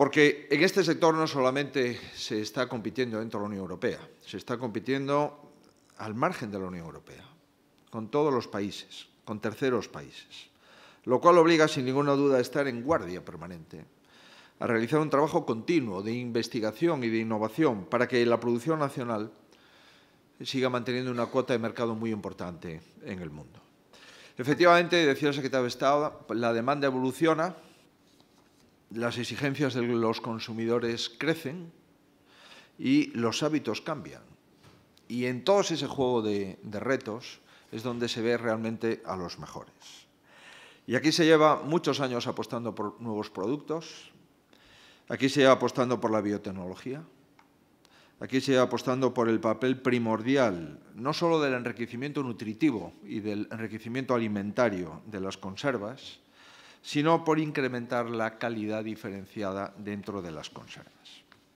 Porque en este sector no solamente se está compitiendo dentro de la Unión Europea, se está compitiendo al margen de la Unión Europea, con todos los países, con terceros países, lo cual obliga sin ninguna duda a estar en guardia permanente, a realizar un trabajo continuo de investigación y de innovación para que la producción nacional siga manteniendo una cuota de mercado muy importante en el mundo. Efectivamente, decía el secretario de Estado, la demanda evoluciona, las exigencias de los consumidores crecen y los hábitos cambian. Y en todo ese juego de, retos es donde se ve realmente a los mejores. Y aquí se lleva muchos años apostando por nuevos productos, aquí se lleva apostando por la biotecnología, aquí se lleva apostando por el papel primordial, no solo del enriquecimiento nutritivo y del enriquecimiento alimentario de las conservas, sino por incrementar la calidad diferenciada dentro de las conservas.